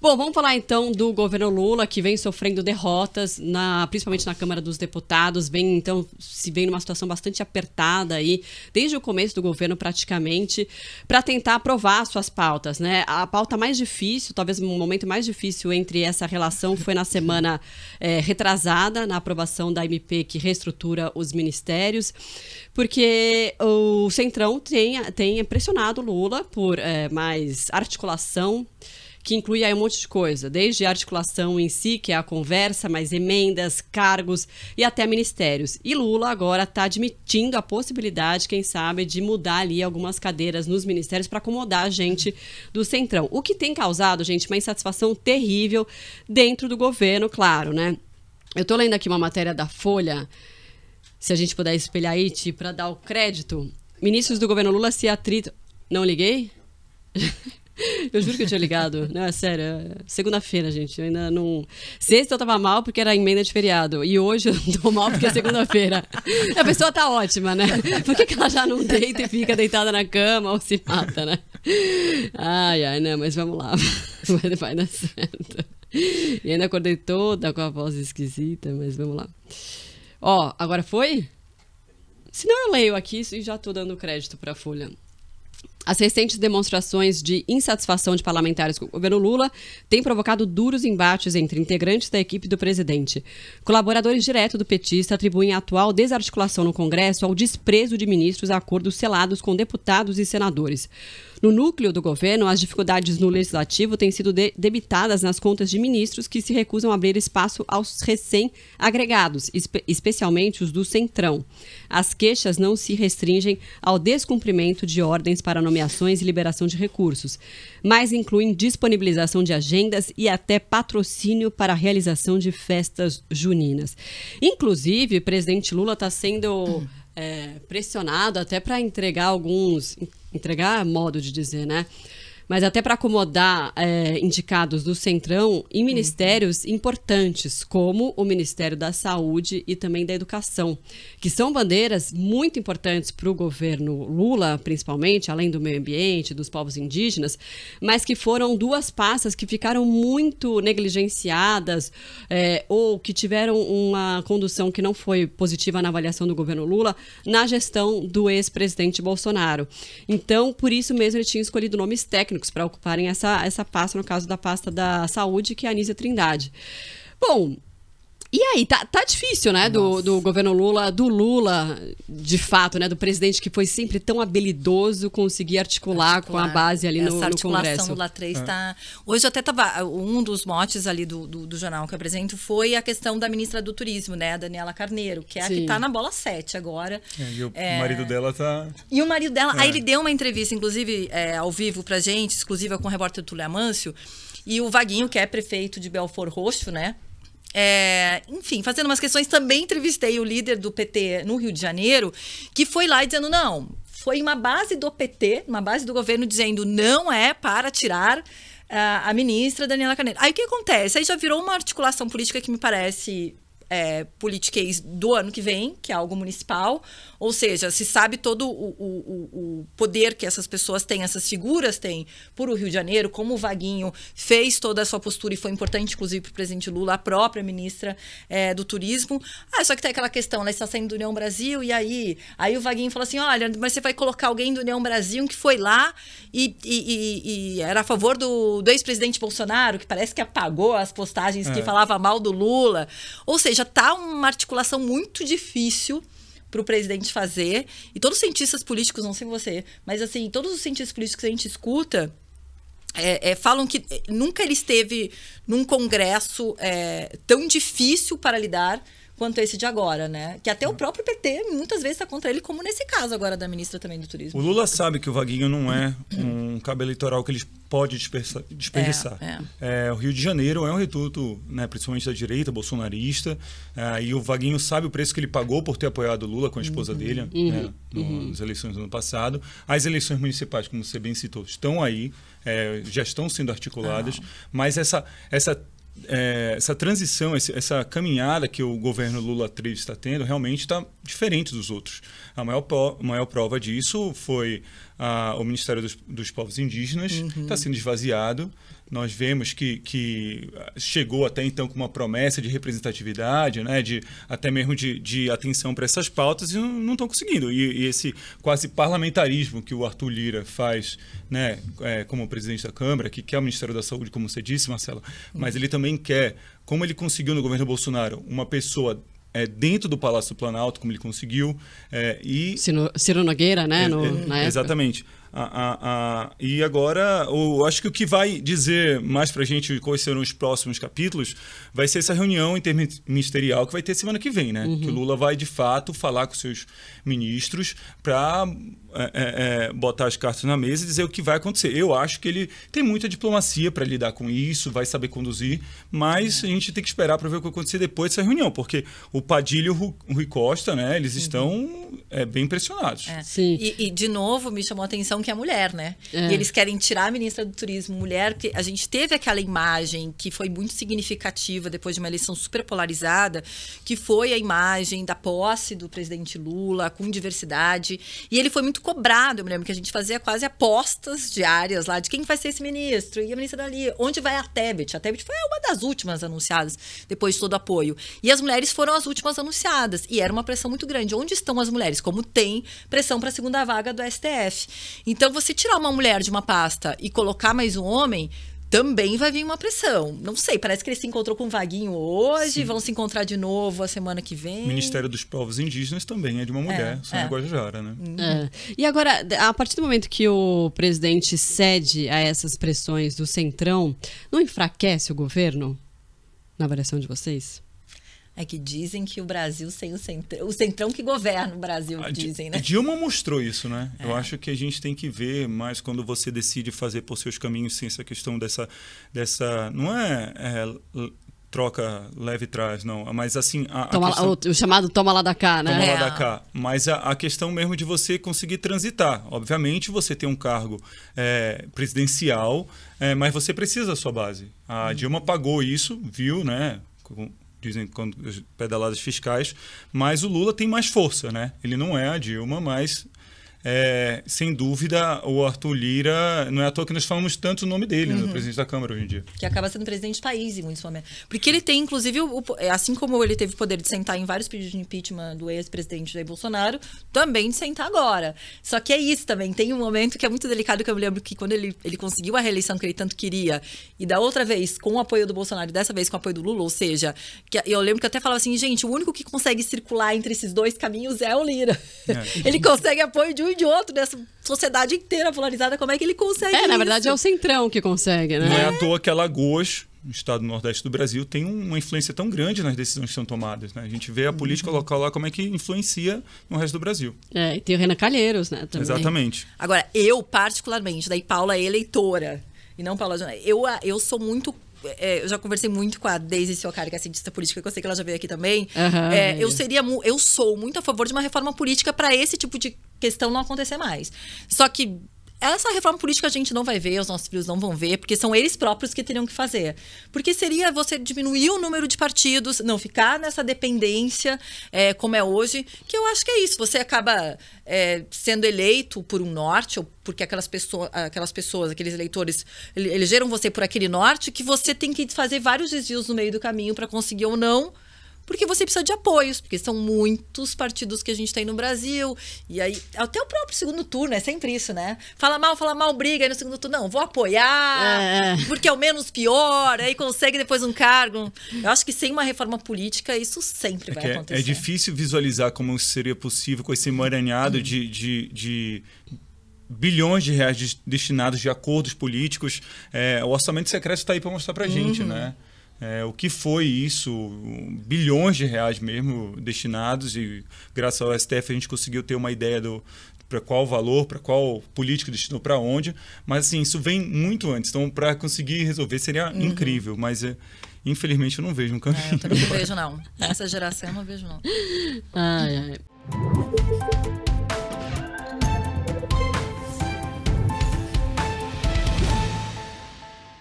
Bom, vamos falar então do governo Lula, que vem sofrendo derrotas, na, principalmente na Câmara dos Deputados, vem então se vem numa situação bastante apertada aí, desde o começo do governo praticamente, para tentar aprovar suas pautas, né? A pauta mais difícil, talvez o um momento mais difícil entre essa relação foi na semana é, retrasada, na aprovação da MP que reestrutura os ministérios, porque o Centrão tem, tem pressionado Lula por é, mais articulação que inclui aí um monte de coisa, desde a articulação em si, que é a conversa, mais emendas, cargos e até ministérios. E Lula agora está admitindo a possibilidade, quem sabe, de mudar ali algumas cadeiras nos ministérios para acomodar a gente do Centrão. O que tem causado, gente, uma insatisfação terrível dentro do governo, claro, né? Eu estou lendo aqui uma matéria da Folha, se a gente puder espelhar aí, para dar o crédito. Ministros do governo Lula se atritam. Não liguei? Eu juro que eu tinha ligado. Não, é sério. É segunda-feira, gente. Eu ainda não. Sexta eu tava mal porque era emenda de feriado. E hoje eu tô mal porque é segunda-feira. A pessoa tá ótima, né? Por que, que ela já não deita e fica deitada na cama ou se mata, né? Ai, ai, não, né? mas vamos lá. Vai, vai dar certo. E ainda acordei toda com a voz esquisita, mas vamos lá. Ó, agora foi? Se não, eu leio aqui e já tô dando crédito pra folha. As recentes demonstrações de insatisfação de parlamentares com o governo Lula têm provocado duros embates entre integrantes da equipe do presidente. Colaboradores diretos do petista atribuem a atual desarticulação no Congresso ao desprezo de ministros a acordos selados com deputados e senadores. No núcleo do governo, as dificuldades no legislativo têm sido de debitadas nas contas de ministros que se recusam a abrir espaço aos recém-agregados, espe especialmente os do Centrão. As queixas não se restringem ao descumprimento de ordens para nomear nomeações e liberação de recursos, mas incluem disponibilização de agendas e até patrocínio para a realização de festas juninas. Inclusive, o presidente Lula está sendo é, pressionado até para entregar alguns entregar modo de dizer, né? mas até para acomodar é, indicados do Centrão em ministérios uhum. importantes, como o Ministério da Saúde e também da Educação, que são bandeiras muito importantes para o governo Lula, principalmente, além do meio ambiente, dos povos indígenas, mas que foram duas pastas que ficaram muito negligenciadas é, ou que tiveram uma condução que não foi positiva na avaliação do governo Lula na gestão do ex-presidente Bolsonaro. Então, por isso mesmo, ele tinha escolhido nomes técnicos técnicos para ocuparem essa, essa pasta, no caso da pasta da saúde, que é a Anísia Trindade. Bom, e aí, tá, tá difícil, né? Do, do, governo Lula, do Lula, de fato, né? Do presidente que foi sempre tão habilidoso conseguir articular, articular. com a base ali Essa no, no Congresso. Essa articulação do Lula 3 é. tá... Hoje eu até tava... Um dos motes ali do, do, do, jornal que eu apresento foi a questão da ministra do Turismo, né? A Daniela Carneiro, que é Sim. a que tá na bola 7 agora. É, e o é... marido dela tá... E o marido dela... É. Aí ele deu uma entrevista, inclusive, é, ao vivo pra gente, exclusiva com o repórter Túlio Amâncio. E o Vaguinho, que é prefeito de Belfort Roxo, né? É, enfim, fazendo umas questões, também entrevistei o líder do PT no Rio de Janeiro, que foi lá dizendo: não, foi uma base do PT, uma base do governo, dizendo não é para tirar ah, a ministra Daniela Carneiro. Aí o que acontece? Aí já virou uma articulação política que me parece é, politiquês do ano que vem, que é algo municipal. Ou seja, se sabe todo o, o, o poder que essas pessoas têm, essas figuras têm por o Rio de Janeiro, como o Vaguinho fez toda a sua postura e foi importante, inclusive, para o presidente Lula, a própria ministra é, do Turismo. Ah, só que tem aquela questão, ela né, está saindo do União Brasil, e aí? Aí o Vaguinho fala assim: olha, mas você vai colocar alguém do União Brasil que foi lá e, e, e, e era a favor do, do ex-presidente Bolsonaro, que parece que apagou as postagens é. que falava mal do Lula. Ou seja, seja, tá uma articulação muito difícil para o presidente fazer. E todos os cientistas políticos, não sei você, mas assim, todos os cientistas políticos que a gente escuta é, é, falam que é, nunca ele esteve num congresso é, tão difícil para lidar quanto esse de agora, né? Que até o hum. próprio PT muitas vezes está contra ele, como nesse caso agora da ministra também do Turismo. O Lula sabe que o Vaguinho não é um cabo eleitoral que eles pode desperdiçar. É, é. É, o Rio de Janeiro é um reduto, né, principalmente da direita, bolsonarista, é, e o Vaguinho sabe o preço que ele pagou por ter apoiado o Lula com a esposa uhum. dele uhum. Né, uhum. nas eleições do ano passado. As eleições municipais, como você bem citou, estão aí, é, já estão sendo articuladas, ah. mas essa, essa é, essa transição, essa caminhada que o governo Lula 3 está tendo realmente está diferente dos outros. A maior, pro, maior prova disso foi a, o Ministério dos, dos Povos Indígenas, uhum. está uhum. sendo esvaziado nós vemos que, que ah, chegou até então com uma promessa de representatividade, né, de, até mesmo de, de atenção para essas pautas, e não estão conseguindo. E, e, esse quase parlamentarismo que o Arthur Lira faz né, é, como presidente da Câmara, que quer o Ministério da Saúde, como você disse, Marcelo, mas ele também quer, como ele conseguiu no governo Bolsonaro, uma pessoa é, dentro do Palácio do Planalto, como ele conseguiu. É, e Ciro, Ciro Nogueira, né? No, é, exatamente. Ah, ah, ah. E agora, o, acho que o que vai dizer mais para a gente quais serão os próximos capítulos vai ser essa reunião interministerial que vai ter semana que vem, né? Uhum. Que o Lula vai de fato falar com seus ministros para é, é, é, botar as cartas na mesa e dizer o que vai acontecer. Eu acho que ele tem muita diplomacia para lidar com isso, vai saber conduzir, mas é. a gente tem que esperar para ver o que vai acontecer depois dessa reunião, porque o Padilha e o Rui Costa, né, eles estão é bem pressionados. É. Sim. E, e, de novo, me chamou a atenção que é mulher, né? É. E eles querem tirar a ministra do Turismo mulher, porque a gente teve aquela imagem que foi muito significativa depois de uma eleição super polarizada, que foi a imagem da posse do presidente Lula com diversidade, e ele foi muito muito cobrado. Eu me lembro que a gente fazia quase apostas diárias lá de quem vai ser esse ministro e a ministra dali. Onde vai a Tebet? A Tebet foi uma das últimas anunciadas depois de todo o apoio. E as mulheres foram as últimas anunciadas. E era uma pressão muito grande. Onde estão as mulheres? Como tem pressão para a segunda vaga do STF. Então, você tirar uma mulher de uma pasta e colocar mais um homem também vai vir uma pressão. Não sei, parece que ele se encontrou com o Vaguinho hoje, Sim. vão se encontrar de novo a semana que vem. O Ministério dos Povos Indígenas também é de uma é, mulher, é, Sônia é. Guajajara, né? Uhum. É. E agora, a partir do momento que o presidente cede a essas pressões do Centrão, não enfraquece o governo? Na avaliação de vocês? É que dizem que o Brasil sem o centrão, o centrão que governa o Brasil, a ah, dizem, né? Dilma mostrou isso, né? É. Eu acho que a gente tem que ver mais quando você decide fazer por seus caminhos sem essa questão dessa, dessa não é, é troca leve trás não mas assim a, a questão... o, chamado toma lá da cá né toma é. lá da é. cá mas a, a, questão mesmo de você conseguir transitar obviamente você tem um cargo é, presidencial é, mas você precisa da sua base a hum. Dilma pagou isso viu né dizem quando, pedaladas fiscais, mas o Lula tem mais força, né? Ele não é a Dilma, mas é, sem dúvida, o Arthur Lira, não é à toa que nós falamos tanto o nome dele, né, uhum. né, presidente da Câmara hoje em dia. Que acaba sendo presidente do país, em muitos momentos. Porque ele tem, inclusive, o, assim como ele teve o poder de sentar em vários pedidos de impeachment do ex-presidente Jair Bolsonaro, também de sentar agora. Só que é isso também, tem um momento que é muito delicado, que eu me lembro que quando ele, ele conseguiu a reeleição que ele tanto queria, e da outra vez com o apoio do Bolsonaro, e dessa vez com o apoio do Lula, ou seja, que eu lembro que eu até falava assim, gente, o único que consegue circular entre esses dois caminhos é o Lira. É. ele consegue apoio de um de outro dessa né? sociedade inteira polarizada, como é que ele consegue É, na verdade é o centrão que consegue, né? Não é à toa que a Alagoas, o estado do nordeste do Brasil, tem uma influência tão grande nas decisões que são tomadas. Né? A gente vê a política local lá como é que influencia no resto do Brasil. É, e tem o Renan Calheiros, né? Também. Exatamente. Agora, eu particularmente, daí Paula é eleitora, e não Paula... Eu, eu sou muito é, eu já conversei muito com a Daisy Siocari, que é cientista política, que eu sei que ela já veio aqui também. Uhum. É, eu seria, eu sou muito a favor de uma reforma política para esse tipo de questão não acontecer mais. Só que essa é reforma política a gente não vai ver, os nossos filhos não vão ver, porque são eles próprios que teriam que fazer. Porque seria você diminuir o número de partidos, não ficar nessa dependência é, como é hoje, que eu acho que é isso. Você acaba é, sendo eleito por um norte, ou porque aquelas, pessoa, aquelas pessoas, aqueles eleitores, elegeram você por aquele norte, que você tem que fazer vários desvios no meio do caminho para conseguir ou não porque você precisa de apoios, porque são muitos partidos que a gente tem no Brasil. E aí, até o próprio segundo turno é sempre isso, né? Fala mal, fala mal, briga, aí no segundo turno, não, vou apoiar, é. porque é o menos pior, aí consegue depois um cargo. Eu acho que sem uma reforma política, isso sempre é vai é, é acontecer. É difícil visualizar como seria possível com esse emaranhado hum. de, de, de bilhões de reais destinados de acordos políticos. É, o orçamento secreto está aí para mostrar para a gente, uhum. né? É, o que foi isso, bilhões de reais mesmo destinados, e graças ao STF a gente conseguiu ter uma ideia do para qual valor, para qual político destinou para onde, mas assim, isso vem muito antes, então para conseguir resolver seria uhum. incrível, mas é, infelizmente eu não vejo um caminho. É, eu também não vejo não, nessa geração eu não vejo não. Ai, ai.